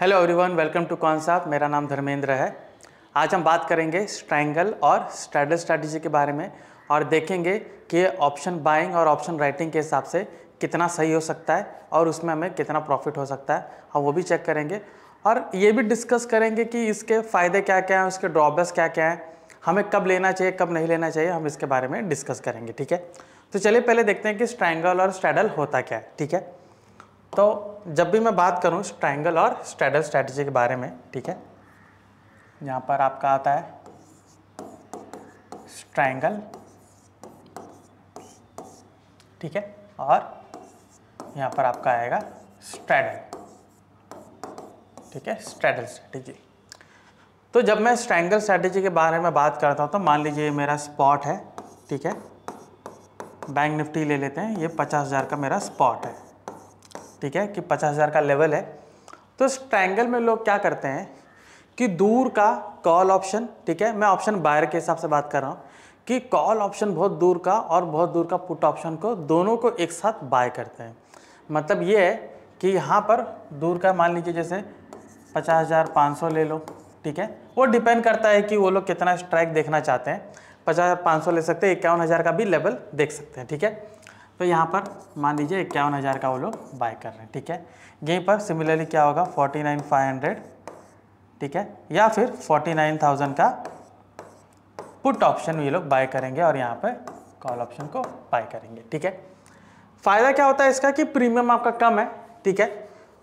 Hello everyone welcome to कौन साहब मेरा नाम धर्मेंद्र है आज हम बात करेंगे स्ट्रैंगल और स्ट्रैडल स्ट्रैटेजी के बारे में और देखेंगे कि ऑप्शन बाइंग और ऑप्शन राइटिंग के हिसाब से कितना सही हो सकता है और उसमें हमें कितना प्रॉफिट हो सकता है हम वो भी चेक करेंगे और ये भी डिस्कस करेंगे कि इसके फ़ायदे क्या क्या हैं उसके ड्रॉबैक्स क्या क्या हैं हमें कब लेना चाहिए कब नहीं लेना चाहिए हम इसके बारे में डिस्कस करेंगे ठीक है तो चलिए पहले देखते हैं कि स्ट्रैंगल और स्ट्रैडल होता क्या है ठीक है तो जब भी मैं बात करूँ ट्राइंगल और स्ट्रैडल स्ट्रैटेजी के बारे में ठीक है यहाँ पर आपका आता है ट्राइंगल ठीक है और यहाँ पर आपका आएगा स्ट्रैडल ठीक है स्ट्रैडल स्ट्रैटेजी तो जब मैं स्ट्रैंगल स्ट्रैटेजी के बारे में बात करता हूँ तो मान लीजिए ये मेरा स्पॉट है ठीक है बैंक निफ्टी ले लेते हैं ये पचास हज़ार का मेरा स्पॉट है ठीक है कि पचास हज़ार का लेवल है तो इस ट्रायंगल में लोग क्या करते हैं कि दूर का कॉल ऑप्शन ठीक है मैं ऑप्शन बायर के हिसाब से बात कर रहा हूँ कि कॉल ऑप्शन बहुत दूर का और बहुत दूर का पुट ऑप्शन को दोनों को एक साथ बाय करते हैं मतलब ये है कि यहाँ पर दूर का मान लीजिए जैसे पचास हज़ार पाँच सौ ले लो ठीक है वो डिपेंड करता है कि वो लोग कितना स्ट्राइक देखना चाहते हैं पचास हज़ार पाँच सौ ले सकते हैं इक्यावन हज़ार का भी लेवल देख सकते हैं ठीक है तो यहाँ पर मान लीजिए इक्यावन हज़ार का वो लोग बाय कर रहे हैं ठीक है यहीं पर सिमिलरली क्या होगा फोर्टी नाइन फाइव हंड्रेड ठीक है या फिर फोर्टी नाइन थाउजेंड का पुट ऑप्शन ये लोग बाय करेंगे और यहाँ पर कॉल ऑप्शन को बाय करेंगे ठीक है फ़ायदा क्या होता है इसका कि प्रीमियम आपका कम है ठीक है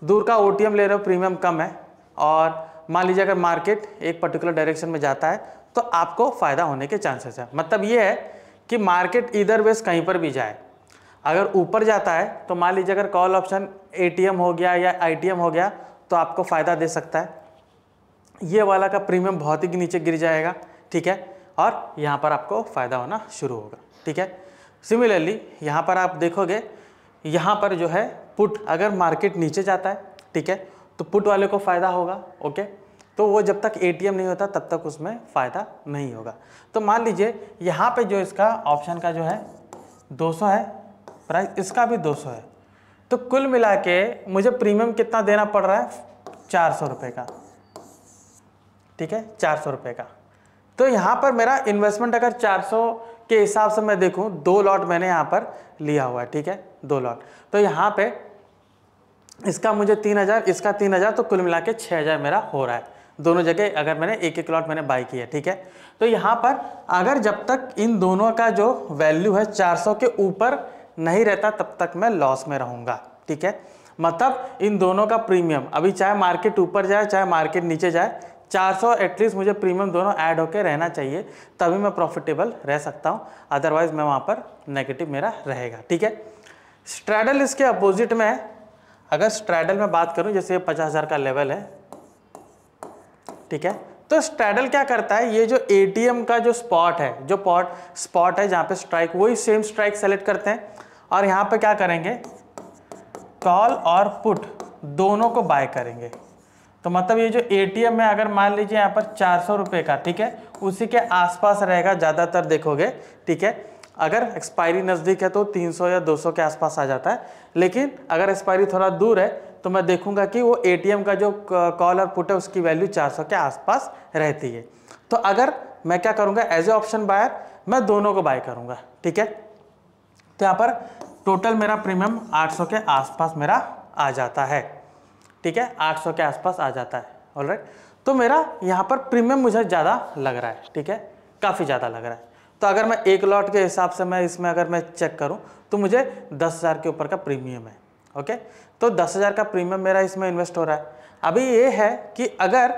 दूर का ओ ले रहे हो प्रीमियम कम है और मान लीजिए अगर मार्केट एक पर्टिकुलर डायरेक्शन में जाता है तो आपको फ़ायदा होने के चांसेस है मतलब ये है कि मार्केट इधर वेस कहीं पर भी जाए अगर ऊपर जाता है तो मान लीजिए अगर कॉल ऑप्शन एटीएम हो गया या आईटीएम हो गया तो आपको फ़ायदा दे सकता है ये वाला का प्रीमियम बहुत ही नीचे गिर जाएगा ठीक है और यहाँ पर आपको फ़ायदा होना शुरू होगा ठीक है सिमिलरली यहाँ पर आप देखोगे यहाँ पर जो है पुट अगर मार्केट नीचे जाता है ठीक है तो पुट वाले को फ़ायदा होगा ओके तो वो जब तक ए नहीं होता तब तक उसमें फ़ायदा नहीं होगा तो मान लीजिए यहाँ पे जो इसका ऑप्शन का जो है 200 है प्राइस इसका भी 200 है तो कुल मिला के मुझे प्रीमियम कितना देना पड़ रहा है चार सौ रुपये का ठीक है चार सौ रुपये का तो यहाँ पर मेरा इन्वेस्टमेंट अगर चार सौ के हिसाब से मैं देखूँ दो लॉट मैंने यहाँ पर लिया हुआ है ठीक है दो लॉट तो यहाँ पे इसका मुझे तीन हज़ार इसका तीन हज़ार तो कुल मिला के छः हज़ार मेरा हो रहा है दोनों जगह अगर मैंने एक एक लॉट मैंने बाई किया है ठीक है तो यहाँ पर अगर जब तक इन दोनों का जो वैल्यू है 400 के ऊपर नहीं रहता तब तक मैं लॉस में रहूँगा ठीक है मतलब इन दोनों का प्रीमियम अभी चाहे मार्केट ऊपर जाए चाहे मार्केट नीचे जाए 400 एटलीस्ट मुझे प्रीमियम दोनों ऐड होकर रहना चाहिए तभी मैं प्रॉफिटेबल रह सकता हूँ अदरवाइज मैं वहाँ पर नेगेटिव मेरा रहेगा ठीक है स्ट्रैडल इसके अपोजिट में है अगर स्ट्रैडल में बात करूँ जैसे ये पचास हज़ार का लेवल है ठीक है तो स्ट्रैडल क्या करता है ये जो एटीएम का जो स्पॉट है जो पॉट स्पॉट है जहाँ पे स्ट्राइक वही सेम स्ट्राइक सेलेक्ट करते हैं और यहाँ पे क्या करेंगे कॉल और पुट दोनों को बाय करेंगे तो मतलब ये जो एटीएम में अगर मान लीजिए यहाँ पर चार सौ रुपये का ठीक है उसी के आसपास रहेगा ज़्यादातर देखोगे ठीक है अगर एक्सपायरी नज़दीक है तो 300 या 200 के आसपास आ जाता है लेकिन अगर एक्सपायरी थोड़ा दूर है तो मैं देखूंगा कि वो एटीएम का जो कॉल और पुट है उसकी वैल्यू 400 के आसपास रहती है तो अगर मैं क्या करूँगा एज ए ऑप्शन बायर मैं दोनों को बाय करूँगा ठीक है तो यहाँ पर टोटल मेरा प्रीमियम 800 के आसपास मेरा आ जाता है ठीक है 800 के आसपास आ जाता है ऑल राइट तो मेरा यहाँ पर प्रीमियम मुझे ज़्यादा लग रहा है ठीक है काफ़ी ज़्यादा लग रहा है तो अगर मैं एक लॉट के हिसाब से मैं इसमें अगर मैं चेक करूँ तो मुझे दस हज़ार के ऊपर का प्रीमियम है ओके तो दस हज़ार का प्रीमियम मेरा इसमें इन्वेस्ट हो रहा है अभी ये है कि अगर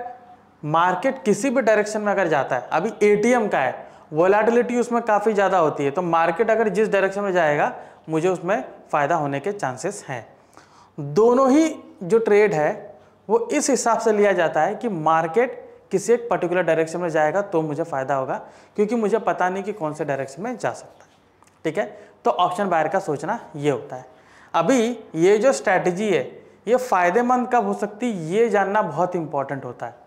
मार्केट किसी भी डायरेक्शन में अगर जाता है अभी एटीएम का है वोलाटिलिटी उसमें काफ़ी ज़्यादा होती है तो मार्केट अगर जिस डायरेक्शन में जाएगा मुझे उसमें फ़ायदा होने के चांसेस हैं दोनों ही जो ट्रेड है वो इस हिसाब से लिया जाता है कि मार्केट किसी एक पर्टिकुलर डायरेक्शन में जाएगा तो मुझे फ़ायदा होगा क्योंकि मुझे पता नहीं कि कौन से डायरेक्शन में जा सकता है ठीक है तो ऑप्शन बायर का सोचना ये होता है अभी ये जो स्ट्रैटेजी है ये फ़ायदेमंद कब हो सकती है ये जानना बहुत इंपॉर्टेंट होता है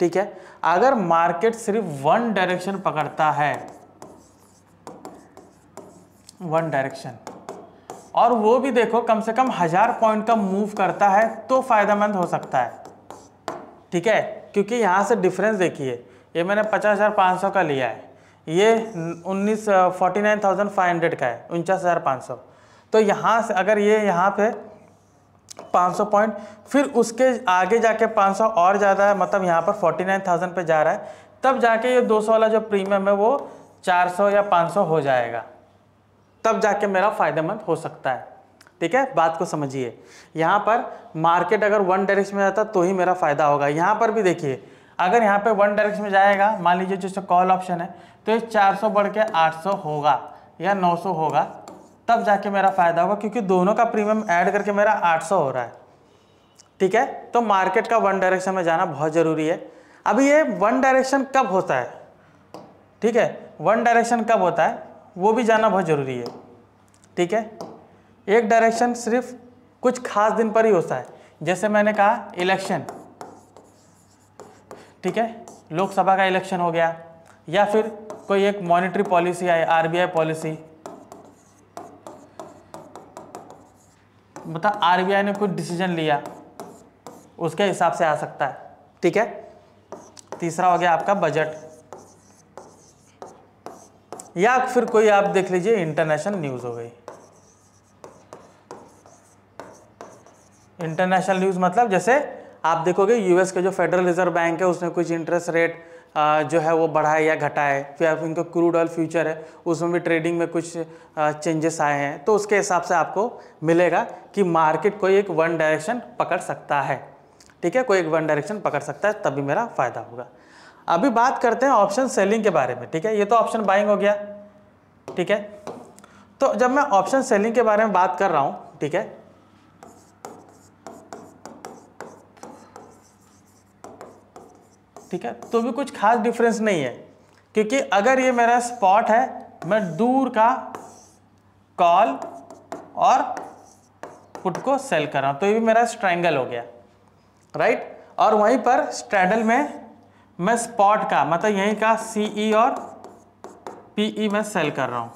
ठीक है अगर मार्केट सिर्फ वन डायरेक्शन पकड़ता है वन डायरेक्शन और वो भी देखो कम से कम हजार पॉइंट का मूव करता है तो फायदेमंद हो सकता है ठीक है क्योंकि यहां से डिफरेंस देखिए ये मैंने पचास हज़ार पाँच सौ का लिया है ये उन्नीस forty nine thousand five hundred का है उनचास हज़ार पाँच सौ तो यहां से अगर ये यहां पे 500 पॉइंट फिर उसके आगे जाके 500 और ज़्यादा है मतलब यहाँ पर 49,000 पे जा रहा है तब जाके ये 200 वाला जो प्रीमियम है वो 400 या 500 हो जाएगा तब जाके मेरा फ़ायदेमंद हो सकता है ठीक है बात को समझिए यहाँ पर मार्केट अगर वन डायरेक्शन में जाता तो ही मेरा फ़ायदा होगा यहाँ पर भी देखिए अगर यहाँ पर वन डायरेक्शन में जाएगा मान लीजिए जैसे कॉल ऑप्शन है तो ये चार बढ़ के आठ होगा या नौ होगा तब जाके मेरा फ़ायदा होगा क्योंकि दोनों का प्रीमियम ऐड करके मेरा 800 हो रहा है ठीक है तो मार्केट का वन डायरेक्शन में जाना बहुत ज़रूरी है अभी ये वन डायरेक्शन कब होता है ठीक है वन डायरेक्शन कब होता है वो भी जाना बहुत ज़रूरी है ठीक है एक डायरेक्शन सिर्फ कुछ खास दिन पर ही होता है जैसे मैंने कहा इलेक्शन ठीक है लोकसभा का इलेक्शन हो गया या फिर कोई एक मॉनिटरी पॉलिसी आई आरबीआई पॉलिसी मतलब आरबीआई ने कुछ डिसीजन लिया उसके हिसाब से आ सकता है ठीक है तीसरा हो गया आपका बजट या फिर कोई आप देख लीजिए इंटरनेशनल न्यूज़ हो गई इंटरनेशनल न्यूज़ मतलब जैसे आप देखोगे यूएस के जो फेडरल रिजर्व बैंक है उसने कुछ इंटरेस्ट रेट जो है वो बढ़ाए या घटाए फिर आप इनका क्रूड ऑयल फ्यूचर है उसमें भी ट्रेडिंग में कुछ चेंजेस आए हैं तो उसके हिसाब से आपको मिलेगा कि मार्केट कोई एक वन डायरेक्शन पकड़ सकता है ठीक है कोई एक वन डायरेक्शन पकड़ सकता है तभी मेरा फ़ायदा होगा अभी बात करते हैं ऑप्शन सेलिंग के बारे में ठीक है ये तो ऑप्शन बाइंग हो गया ठीक है तो जब मैं ऑप्शन सेलिंग के बारे में बात कर रहा हूँ ठीक है ठीक है तो भी कुछ खास डिफरेंस नहीं है क्योंकि अगर ये मेरा स्पॉट है मैं दूर का कॉल और पुट को सेल कर रहा हूँ तो ये भी मेरा स्ट्रैंगल हो गया राइट और वहीं पर स्ट्रैंडल में मैं स्पॉट का मतलब यहीं का सी ई e और पी ई में सेल कर रहा हूँ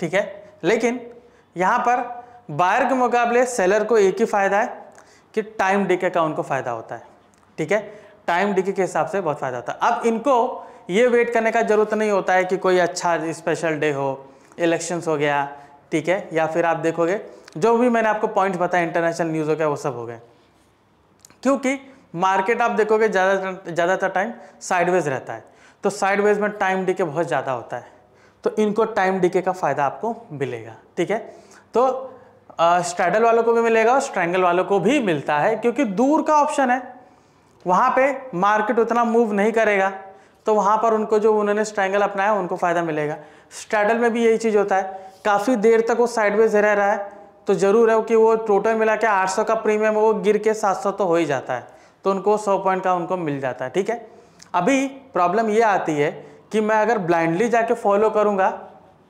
ठीक है लेकिन यहाँ पर बायर के मुकाबले सेलर को एक ही फायदा है कि टाइम डीके का उनको फ़ायदा होता है ठीक है टाइम डीके के हिसाब से बहुत फ़ायदा होता है अब इनको ये वेट करने का ज़रूरत नहीं होता है कि कोई अच्छा स्पेशल डे हो इलेक्शंस हो गया ठीक है या फिर आप देखोगे जो भी मैंने आपको पॉइंट बताया इंटरनेशनल न्यूज़ हो गया वो सब हो गए क्योंकि मार्केट आप देखोगे ज़्यादा ज़्यादातर टाइम साइडवेज रहता है तो साइडवेज में टाइम डीके बहुत ज़्यादा होता है तो इनको टाइम डीके का फ़ायदा आपको मिलेगा ठीक है तो स्ट्रैडल वालों को भी मिलेगा और स्ट्रैंगल वालों को भी मिलता है क्योंकि दूर का ऑप्शन है वहाँ पे मार्केट उतना मूव नहीं करेगा तो वहाँ पर उनको जो उन्होंने स्ट्रैंगल अपनाया उनको फ़ायदा मिलेगा स्ट्रैडल में भी यही चीज़ होता है काफ़ी देर तक वो साइडवेज रह रहा है तो ज़रूर है कि वो टोटल मिला के आठ का प्रीमियम वो गिर के सात तो हो ही जाता है तो उनको सौ पॉइंट का उनको मिल जाता है ठीक है अभी प्रॉब्लम ये आती है कि मैं अगर ब्लाइंडली जाके फॉलो करूँगा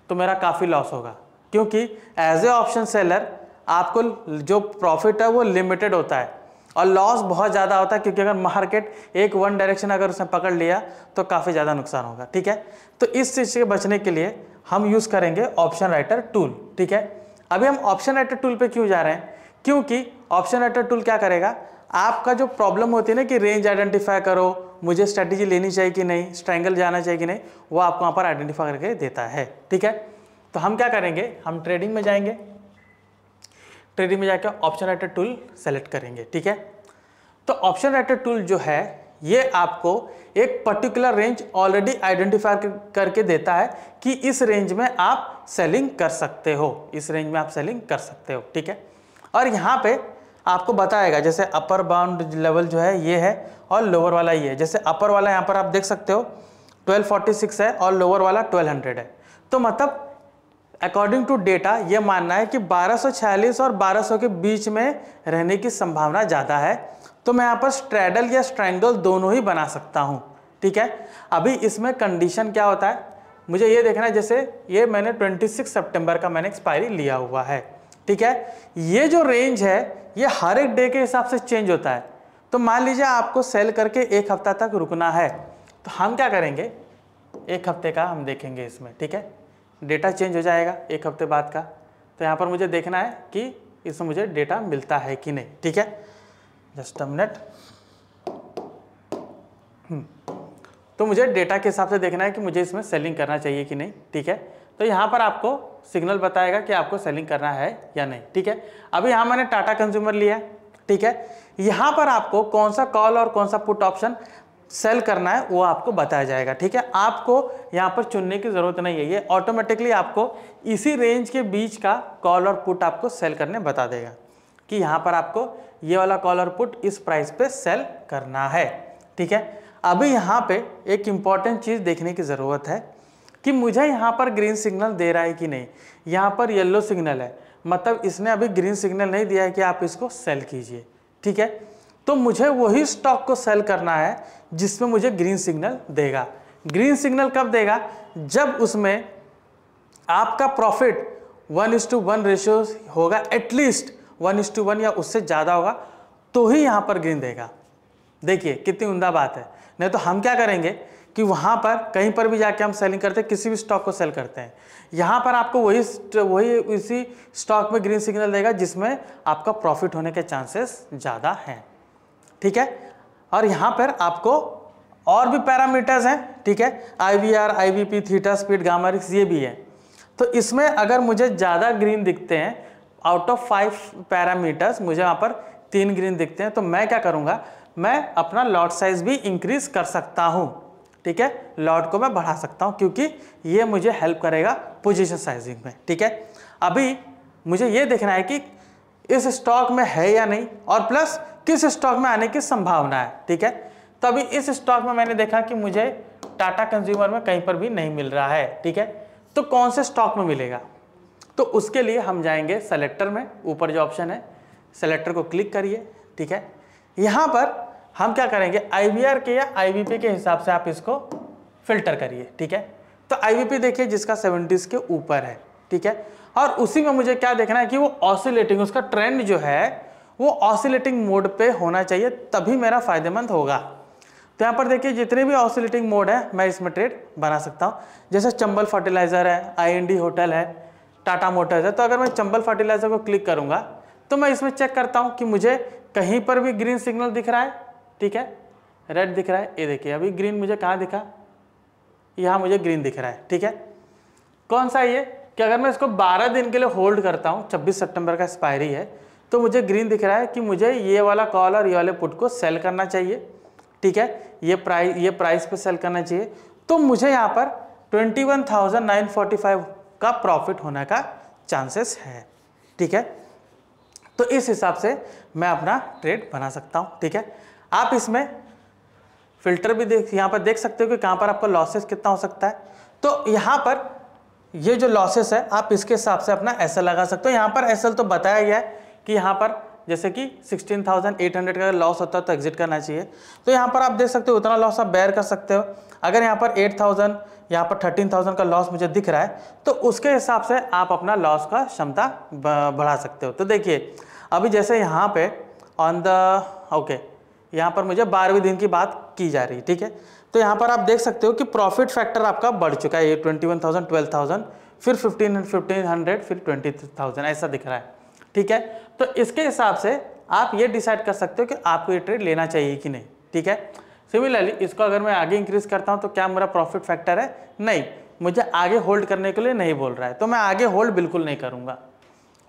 तो मेरा काफ़ी लॉस होगा क्योंकि एज ए ऑप्शन सेलर आपको जो प्रॉफिट है वो लिमिटेड होता है और लॉस बहुत ज़्यादा होता है क्योंकि अगर मार्केट एक वन डायरेक्शन अगर उसने पकड़ लिया तो काफ़ी ज़्यादा नुकसान होगा ठीक है तो इस चीज़ से बचने के लिए हम यूज़ करेंगे ऑप्शन राइटर टूल ठीक है अभी हम ऑप्शन राइटर टूल पे क्यों जा रहे हैं क्योंकि ऑप्शन राइटर टूल क्या करेगा आपका जो प्रॉब्लम होती है ना कि रेंज आइडेंटिफाई करो मुझे स्ट्रैटेजी लेनी चाहिए कि नहीं स्ट्रैंगल जाना चाहिए कि नहीं वो आपको वहाँ पर आइडेंटिफाई करके देता है ठीक है तो हम क्या करेंगे हम ट्रेडिंग में जाएंगे ट्रेडिंग में जाकर ऑप्शन राइटर टूल सेलेक्ट करेंगे ठीक है तो ऑप्शन राइटर टूल जो है ये आपको एक पर्टिकुलर रेंज ऑलरेडी आइडेंटिफाई करके देता है कि इस रेंज में आप सेलिंग कर सकते हो इस रेंज में आप सेलिंग कर सकते हो ठीक है और यहाँ पे आपको बताएगा जैसे अपर बाउंड लेवल जो है ये है और लोअर वाला ये है जैसे अपर वाला यहाँ पर आप देख सकते हो 1246 है और लोअर वाला 1200 है तो मतलब अकॉर्डिंग टू डेटा यह मानना है कि 1246 और 1200 के बीच में रहने की संभावना ज़्यादा है तो मैं यहाँ पर स्ट्रैडल या स्ट्रैंगल दोनों ही बना सकता हूँ ठीक है अभी इसमें कंडीशन क्या होता है मुझे ये देखना है जैसे ये मैंने 26 सितंबर का मैंने एक्सपायरी लिया हुआ है ठीक है ये जो रेंज है ये हर एक डे के हिसाब से चेंज होता है तो मान लीजिए आपको सेल करके एक हफ्ता तक रुकना है तो हम क्या करेंगे एक हफ्ते का हम देखेंगे इसमें ठीक है डेटा चेंज हो जाएगा एक हफ्ते बाद का तो यहाँ पर मुझे देखना है कि इसमें मुझे डेटा मिलता है कि नहीं ठीक है जस्ट हम्म। मिनट तो मुझे डेटा के हिसाब से देखना है कि मुझे इसमें सेलिंग करना चाहिए कि नहीं ठीक है तो यहाँ पर आपको सिग्नल बताएगा कि आपको सेलिंग करना है या नहीं ठीक है अभी यहाँ मैंने टाटा कंज्यूमर लिया ठीक है यहाँ पर आपको कौन सा कॉल और कौन सा पुट ऑप्शन सेल करना है वो आपको बताया जाएगा ठीक है आपको यहाँ पर चुनने की ज़रूरत नहीं है ये ऑटोमेटिकली आपको इसी रेंज के बीच का कॉल और पुट आपको सेल करने बता देगा कि यहाँ पर आपको ये वाला कॉल और पुट इस प्राइस पे सेल करना है ठीक है अभी यहाँ पे एक इम्पॉर्टेंट चीज़ देखने की ज़रूरत है कि मुझे यहाँ पर ग्रीन सिग्नल दे रहा है कि नहीं यहाँ पर येल्लो सिग्नल है मतलब इसने अभी ग्रीन सिग्नल नहीं दिया है कि आप इसको सेल कीजिए ठीक है तो मुझे वही स्टॉक को सेल करना है जिसमें मुझे ग्रीन सिग्नल देगा ग्रीन सिग्नल कब देगा जब उसमें आपका profit one is to one ratio होगा at least one is to one या उससे ज़्यादा होगा तो ही यहाँ पर ग्रीन देगा देखिए कितनी उमदा बात है नहीं तो हम क्या करेंगे कि वहाँ पर कहीं पर भी जाके हम सेलिंग करते हैं किसी भी स्टॉक को सेल करते हैं यहाँ पर आपको वही वही उसी स्टॉक में ग्रीन सिग्नल देगा जिसमें आपका प्रॉफिट होने के चांसेस ज़्यादा हैं ठीक है और यहाँ पर आपको और भी पैरामीटर्स हैं ठीक है I V R I V P theta speed gamma risks ये भी है तो इसमें अगर मुझे ज़्यादा ग्रीन दिखते हैं आउट ऑफ फाइव पैरामीटर्स मुझे वहाँ पर तीन ग्रीन दिखते हैं तो मैं क्या करूँगा मैं अपना लॉट साइज भी इंक्रीज़ कर सकता हूँ ठीक है लॉट को मैं बढ़ा सकता हूँ क्योंकि ये मुझे हेल्प करेगा पोजिशन साइजिंग में ठीक है अभी मुझे ये देखना है कि इस स्टॉक में है या नहीं और प्लस किस स्टॉक में आने की संभावना है ठीक है तो अभी इस स्टॉक में मैंने देखा कि मुझे टाटा कंज्यूमर में कहीं पर भी नहीं मिल रहा है ठीक है तो कौन से स्टॉक में मिलेगा तो उसके लिए हम जाएंगे सेलेक्टर में ऊपर जो ऑप्शन है सेलेक्टर को क्लिक करिए ठीक है यहाँ पर हम क्या करेंगे आई के या आई के हिसाब से आप इसको फिल्टर करिए ठीक है तो आई देखिए जिसका सेवेंटीज़ के ऊपर है ठीक है और उसी में मुझे क्या देखना है कि वो ऑसिलेटिंग उसका ट्रेंड जो है वो ऑसिलेटिंग मोड पे होना चाहिए तभी मेरा फ़ायदेमंद होगा तो यहाँ पर देखिए जितने भी ऑसिलेटिंग मोड है मैं इसमें ट्रेड बना सकता हूँ जैसे चंबल फर्टिलाइज़र है आई होटल है टाटा मोटर्स है तो अगर मैं चंबल फर्टिलाइज़र को क्लिक करूँगा तो मैं इसमें चेक करता हूँ कि मुझे कहीं पर भी ग्रीन सिग्नल दिख रहा है ठीक है रेड दिख रहा है ये देखिए अभी ग्रीन मुझे कहाँ दिखा यहाँ मुझे ग्रीन दिख रहा है ठीक है कौन सा ये कि अगर मैं इसको 12 दिन के लिए होल्ड करता हूँ 26 सितंबर का एक्सपायरी है तो मुझे ग्रीन दिख रहा है कि मुझे ये वाला कॉल और ये वाले पुट को सेल करना चाहिए ठीक है ये प्राइस ये प्राइस पे सेल करना चाहिए तो मुझे यहाँ पर 21,945 का प्रॉफिट होने का चांसेस है ठीक है तो इस हिसाब से मैं अपना ट्रेड बना सकता हूँ ठीक है आप इसमें फिल्टर भी देख यहाँ पर देख सकते हो कि कहाँ पर आपका लॉसेस कितना हो सकता है तो यहाँ पर ये जो लॉसेस है आप इसके हिसाब से अपना ऐसा लगा सकते हो यहाँ पर एसएल तो बताया गया है कि यहाँ पर जैसे कि 16,800 का लॉस होता है तो एग्जिट करना चाहिए तो यहाँ पर आप देख सकते हो उतना लॉस आप बैर कर सकते हो अगर यहाँ पर 8,000 यहाँ पर 13,000 का लॉस मुझे दिख रहा है तो उसके हिसाब से आप अपना लॉस का क्षमता बढ़ा सकते हो तो देखिए अभी जैसे यहाँ पे ऑन द ओके यहाँ पर मुझे बारहवें दिन की बात की जा रही है ठीक है तो यहाँ पर आप देख सकते हो कि प्रॉफिट फैक्टर आपका बढ़ चुका है ये twenty one thousand twelve thousand फिर फिफ्टीन फिफ्टीन हंड्रेड फिर ट्वेंटी थाउजेंड ऐसा दिख रहा है ठीक है तो इसके हिसाब से आप ये डिसाइड कर सकते हो कि आपको ये ट्रेड लेना चाहिए कि नहीं ठीक है सिमिलरली इसको अगर मैं आगे इंक्रीज़ करता हूँ तो क्या मेरा प्रॉफिट फैक्टर है नहीं मुझे आगे होल्ड करने के लिए नहीं बोल रहा है तो मैं आगे होल्ड बिल्कुल नहीं करूँगा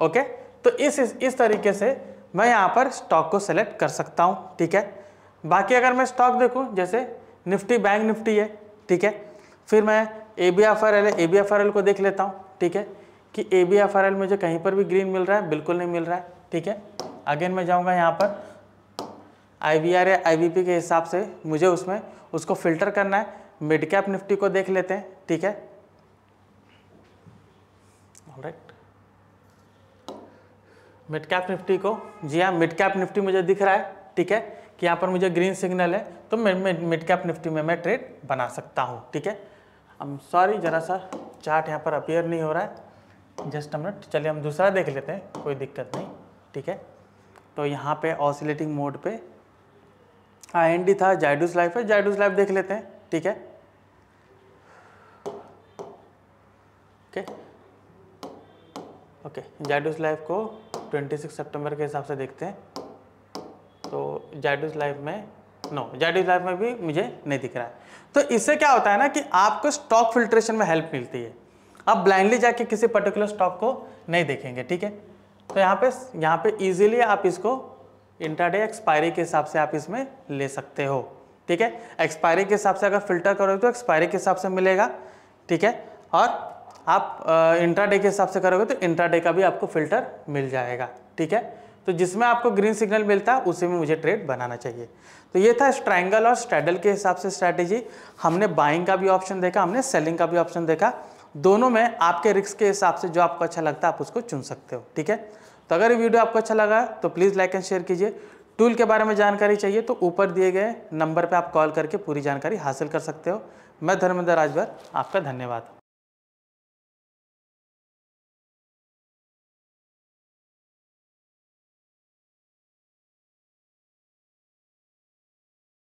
ओके तो इस इस तरीके से मैं यहाँ पर स्टॉक को सेलेक्ट कर सकता हूँ ठीक है बाकी अगर मैं स्टॉक देखूँ जैसे निफ्टी बैंक निफ्टी है ठीक है फिर मैं A B F R L A B F R L को देख लेता हूँ ठीक है कि A B F R L मुझे कहीं पर भी ग्रीन मिल रहा है बिल्कुल नहीं मिल रहा है ठीक है अगेन मैं जाऊंगा यहाँ पर आई बी आर या आई बी पी के हिसाब से मुझे उसमें उसको फिल्टर करना है मिड कैप निफ्टी को देख लेते हैं ठीक है राइट मिड कैप निफ्टी को जी हाँ मिड कैप निफ्टी मुझे दिख रहा है ठीक है कि यहाँ पर मुझे ग्रीन सिग्नल है तो मैं मिड कैप निफ्टी में मैं ट्रेड बना सकता हूँ ठीक है आई एम सॉरी ज़रा सा चार्ट यहाँ पर अपियर नहीं हो रहा है जस्ट अ मिनट चलिए हम दूसरा देख लेते हैं कोई दिक्कत नहीं ठीक है तो यहाँ पे ऑसिलेटिंग मोड पे आई एन डी था जाइडूस लाइफ है जाइडूस लाइफ देख लेते हैं ठीक है ओके ओके जाइडूस लाइफ को 26 सितंबर के हिसाब से देखते हैं तो जाइडूस लाइफ में नो जाइडूस लाइफ में भी मुझे नहीं दिख रहा है तो इससे क्या होता है ना कि आपको स्टॉक फिल्ट्रेशन में हेल्प मिलती है आप ब्लाइंडली जाके किसी पर्टिकुलर स्टॉक को नहीं देखेंगे ठीक है तो यहाँ पे यहाँ पे इजीली आप इसको इंटरडे एक्सपायरी के हिसाब से आप इसमें ले सकते हो ठीक है एक्सपायरी के हिसाब से अगर फिल्टर करोगे तो एक्सपायरी के हिसाब से मिलेगा ठीक है और आप इंट्राडे के हिसाब से करोगे तो इंट्राडे का भी आपको फिल्टर मिल जाएगा ठीक है तो जिसमें आपको ग्रीन सिग्नल मिलता है उसी में मुझे ट्रेड बनाना चाहिए तो ये था स्ट्रैंगल और स्ट्रैडल के हिसाब से स्ट्रैटेजी हमने बाइंग का भी ऑप्शन देखा हमने सेलिंग का भी ऑप्शन देखा दोनों में आपके रिक्स के हिसाब से जो आपको अच्छा लगता है आप उसको चुन सकते हो ठीक है तो अगर ये वीडियो आपको अच्छा लगा तो प्लीज़ लाइक एंड शेयर कीजिए टूल के बारे में जानकारी चाहिए तो ऊपर दिए गए नंबर पर आप कॉल करके पूरी जानकारी हासिल कर सकते हो मैं धर्मेंद्र राजभर आपका धन्यवाद